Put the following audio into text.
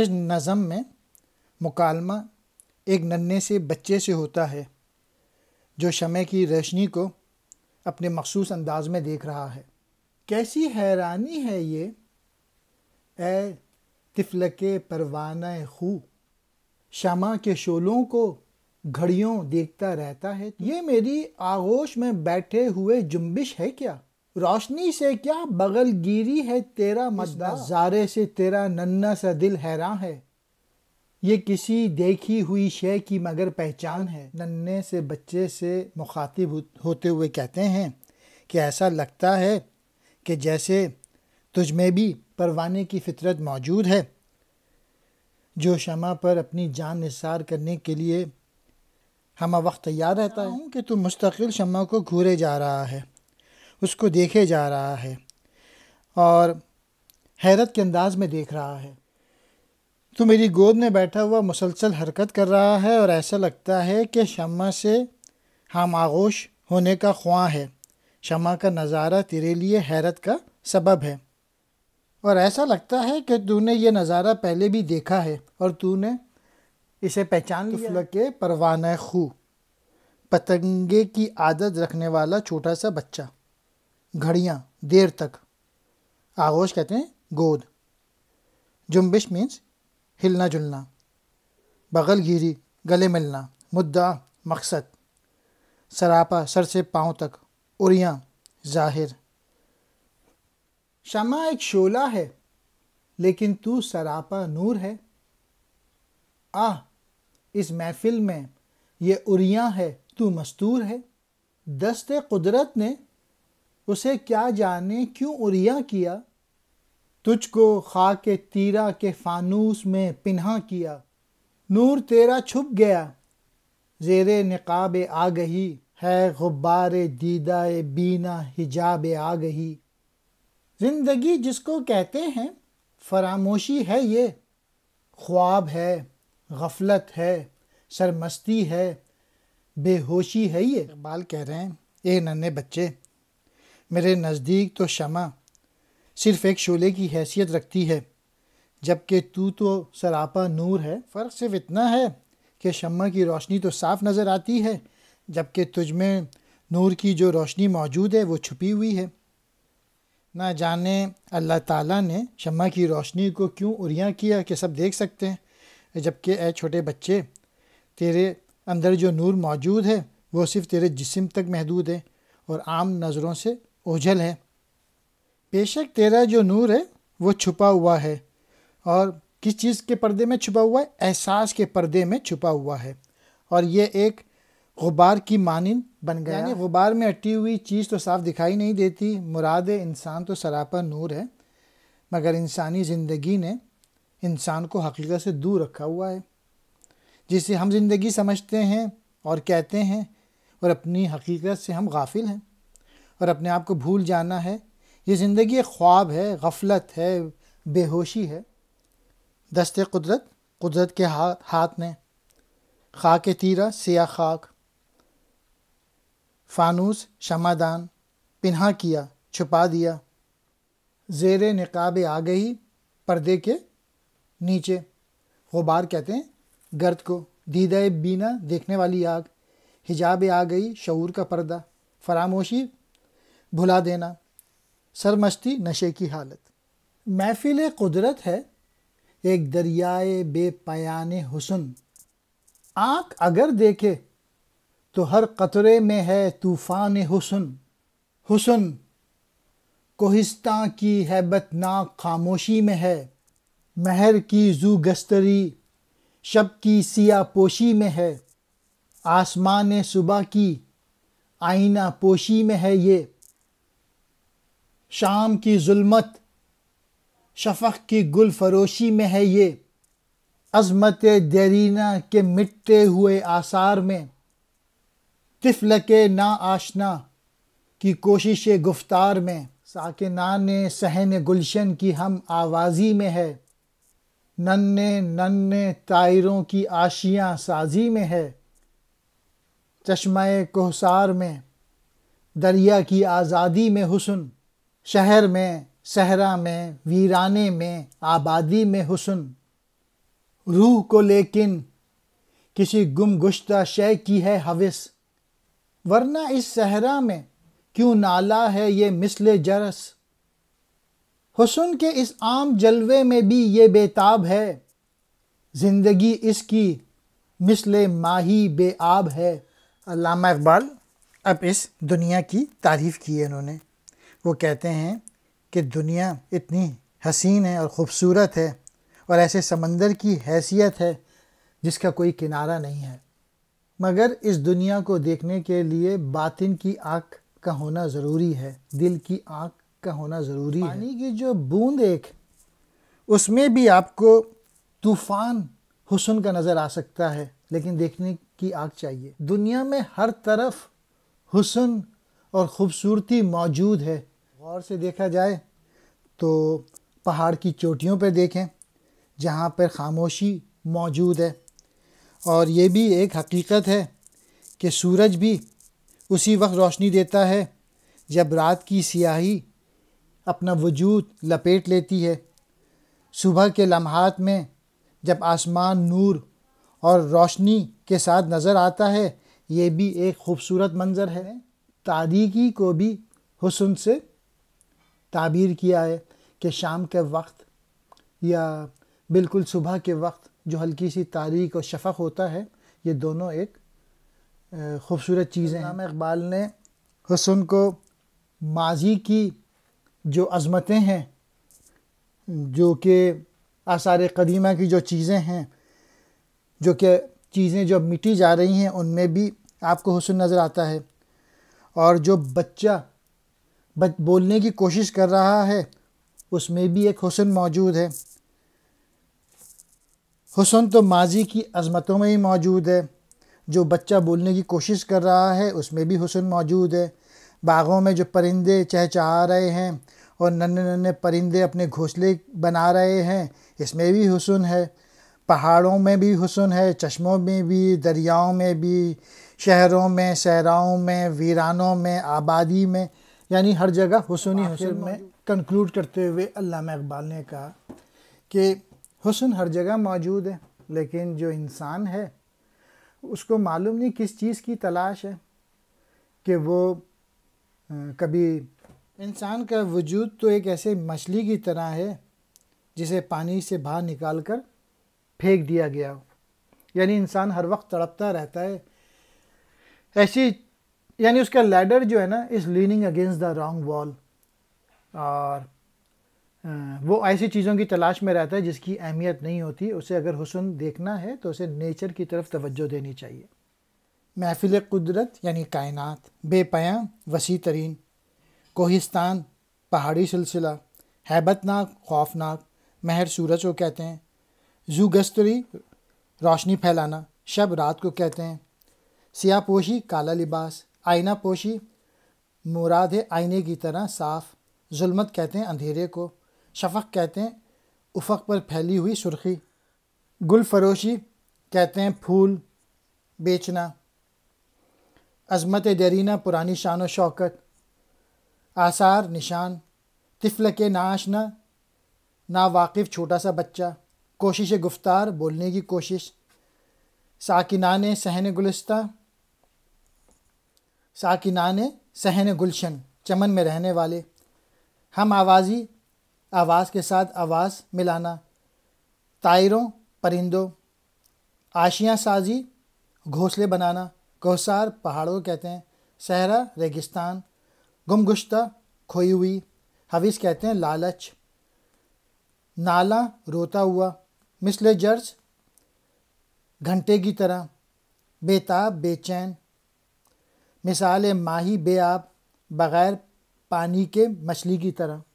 इस नज़म में मुकालमा एक नन्हे से बच्चे से होता है जो शमे की रोशनी को अपने मखसूस अंदाज में देख रहा है कैसी हैरानी है ये ए तिफल के परवाना खू शमा के शोलों को घड़ियों देखता रहता है ये मेरी आगोश में बैठे हुए जुम्बिश है क्या रोशनी से क्या बगल गिरी है तेरा मजदा जारे से तेरा नन्ना सा दिल हैरान है ये किसी देखी हुई शे की मगर पहचान है नन्हे से बच्चे से मुखातिब होते हुए कहते हैं कि ऐसा लगता है कि जैसे तुझ में भी परवाने की फितरत मौजूद है जो शमा पर अपनी जान निसार करने के लिए हम वक्त तैयार रहता हूँ कि तुम मुस्तकिल शमा को घूरे जा रहा है उसको देखे जा रहा है और हैरत के अंदाज में देख रहा है तो मेरी गोद में बैठा हुआ मुसलसल हरकत कर रहा है और ऐसा लगता है कि शमा से हम आगोश होने का ख्वाह है शमा का नज़ारा तेरे लिए हैरत का सबब है और ऐसा लगता है कि तूने ये नज़ारा पहले भी देखा है और तूने इसे पहचान लिया के परवान खू पतंगे की आदत रखने वाला छोटा सा बच्चा घड़ियाँ देर तक आगोश कहते हैं गोद जुम्बिश मीन्स हिलना जुलना बगल गिरी गले मिलना मुद्दा मकसद सरापा सर से पाँव तक उरियाँ जाहिर शमा एक शोला है लेकिन तू सरापा नूर है आह इस महफिल में ये उरियाँ है तू मस्तूर है दस्त कुदरत ने उसे क्या जाने क्यों उरिया किया तुझको खा के तीरा के फानूस में पिन्हा किया नूर तेरा छुप गया जेर नकाब आ गही है गुब्बार दीदा बीना हिजाब आ गही जिंदगी जिसको कहते हैं फरामोशी है ये ख्वाब है गफलत है सरमस्ती है बेहोशी है ये इकबाल कह रहे हैं ए नन्हे बच्चे मेरे नज़दीक तो शमा सिर्फ़ एक शोले की हैसियत रखती है जबकि तू तो सरापा नूर है फ़र्क सिर्फ इतना है कि शमा की रोशनी तो साफ़ नज़र आती है जबकि तुझ में नूर की जो रोशनी मौजूद है वो छुपी हुई है ना जाने अल्लाह ताला ने शमा की रोशनी को क्यों उरिया किया कि सब देख सकते हैं जबकि ए छोटे बच्चे तेरे अंदर जो नूर मौजूद है वो सिर्फ़ तेरे जिस्म तक महदूद है और आम नज़रों से ओझल है बेशक तेरा जो नूर है वो छुपा हुआ है और किस चीज़ के पर्दे में छुपा हुआ है एहसास के पर्दे में छुपा हुआ है और ये एक गुबार की मानिन बन गया यानी गुबार में अटी हुई चीज़ तो साफ दिखाई नहीं देती मुराद इंसान तो सरापा नूर है मगर इंसानी ज़िंदगी ने इंसान को हकीकत से दूर रखा हुआ है जिसे हम ज़िंदगी समझते हैं और कहते हैं और अपनी हकीकत से हम गाफिल हैं और अपने आप को भूल जाना है ये ज़िंदगी एक ख्वाब है गफलत है बेहोशी है दस्ते कुदरत कुदरत के हा, हाथ में खाक तीरा सिया खाक फानूस शमादान पिन्हा किया छुपा दिया जेर नकाब आ गई पर्दे के नीचे गुबार कहते हैं गर्द को दीदा बीना देखने वाली आग हिजाब आ गई शूर का पर्दा फरामोशी भुला देना सरमस्ती नशे की हालत महफिल कुदरत है एक दरियाए बेपयान हुसन आँख अगर देखे तो हर कतरे में है तूफ़ान हुसन हुसन कोहिस्तां की हैबतनाक खामोशी में है महर की जू गस्तरी शब की सिया पोशी में है आसमान सुबह की आईना पोशी में है ये शाम की जुल्मत शफक की गुल फरोशी में है ये अजमत दरीना के मिटते हुए आसार में तिफल के ना आशना की कोशिश गुफ्तार में साकिनान सहन गुलशन की हम आवाज़ी में है नन्ने नन्ने तायरों की आशियाँ साजी में है चश्माए कोहसार में दरिया की आज़ादी में हुसन शहर में सहरा में वीराने में आबादी में हुसन रूह को लेकिन किसी गुम गुश्ता शय की है हविस वरना इस सहरा में क्यों नाला है ये मिसल जरस हुसन के इस आम जलवे में भी ये बेताब है ज़िंदगी इसकी मिसले माही बेआब है अलामा इकबाल अब इस दुनिया की तारीफ़ की है इन्होंने वो कहते हैं कि दुनिया इतनी हसीन है और ख़ूबसूरत है और ऐसे समंदर की हैसियत है जिसका कोई किनारा नहीं है मगर इस दुनिया को देखने के लिए बातिन की आँख का होना ज़रूरी है दिल की आँख का होना ज़रूरी है पानी की जो बूंद एक उसमें भी आपको तूफ़ान हुसन का नज़र आ सकता है लेकिन देखने की आँख चाहिए दुनिया में हर तरफ हुसन और ख़ूबसूरती मौजूद है और से देखा जाए तो पहाड़ की चोटियों पर देखें जहाँ पर खामोशी मौजूद है और ये भी एक हकीकत है कि सूरज भी उसी वक्त रोशनी देता है जब रात की सियाही अपना वजूद लपेट लेती है सुबह के लम्हात में जब आसमान नूर और रोशनी के साथ नज़र आता है ये भी एक खूबसूरत मंज़र है तारीकी को भी हुसन से ताबीर किया है कि शाम के वक्त या बिल्कुल सुबह के वक्त जो हल्की सी तारीख और शफक होता है ये दोनों एक खूबसूरत चीज़ें हैं इकबाल ने हसन को माजी की जो अज़मतें हैं जो कि आसार कदीमा की जो चीज़ें हैं जो कि चीज़ें जो मिटी जा रही हैं उनमें भी आपको हसन नज़र आता है और जो बच्चा बच बोलने की कोशिश कर रहा है उसमें भी एक हुसन मौजूद है हुसन तो माजी की अजमतों में ही मौजूद है जो बच्चा बोलने की कोशिश कर रहा है उसमें भी हुसन मौजूद है बागों में जो परिंदे चहचहा रहे हैं और नन्हे नन्हे परिंदे अपने घोंसले बना रहे हैं इसमें भी हुसन है पहाड़ों में भी हुसन है चश्मों में भी दरियाओं में भी शहरों में सहराओं में वीरानों में आबादी में यानी हर जगह हुसन हसन में कंक्लूड करते हुए अल्लामा इकबाल ने कहा कि हुसन हर जगह मौजूद है लेकिन जो इंसान है उसको मालूम नहीं किस चीज़ की तलाश है कि वो कभी इंसान का वजूद तो एक ऐसे मछली की तरह है जिसे पानी से बाहर निकाल कर फेंक दिया गया हो यानी इंसान हर वक्त तड़पता रहता है ऐसी यानी उसका लैडर जो है ना is leaning against the wrong wall और वो ऐसी चीज़ों की तलाश में रहता है जिसकी अहमियत नहीं होती उसे अगर हुसन देखना है तो उसे नेचर की तरफ तवज्जो देनी चाहिए महफिल कुदरत यानी कायनात बेपयाँ वसी तरीन कोहिस्तान पहाड़ी सिलसिला हैबतनाक खौफनाक महर सूरज को कहते हैं जू गस्तरी रोशनी फैलाना शब रात को कहते हैं सियापोशी काला लिबास आईना पोशी मुराद आईने की तरह साफ जुल्मत कहते हैं अंधेरे को शफक कहते हैं उफक पर फैली हुई सुर्खी गुलफरोशी कहते हैं फूल बेचना अजमत दरीना पुरानी शान व शौकत आसार निशान तिफल के नाशना वाकिफ छोटा सा बच्चा कोशिश गुफ्तार बोलने की कोशिश साकिनाने सहन गुलस्ता साकिनान सहन गुलशन चमन में रहने वाले हम आवाज़ी आवाज़ के साथ आवाज़ मिलाना तायरों परिंदों आशियाँ साजी घोंसले बनाना कोहसार पहाड़ों कहते हैं सहरा रेगिस्तान गुमगुश्ता खोई हुई हविस कहते हैं लालच नाला रोता हुआ मिसले जर्ज घंटे की तरह बेताब बेचैन मिसाल माही बेआब बग़ैर पानी के मछली की तरह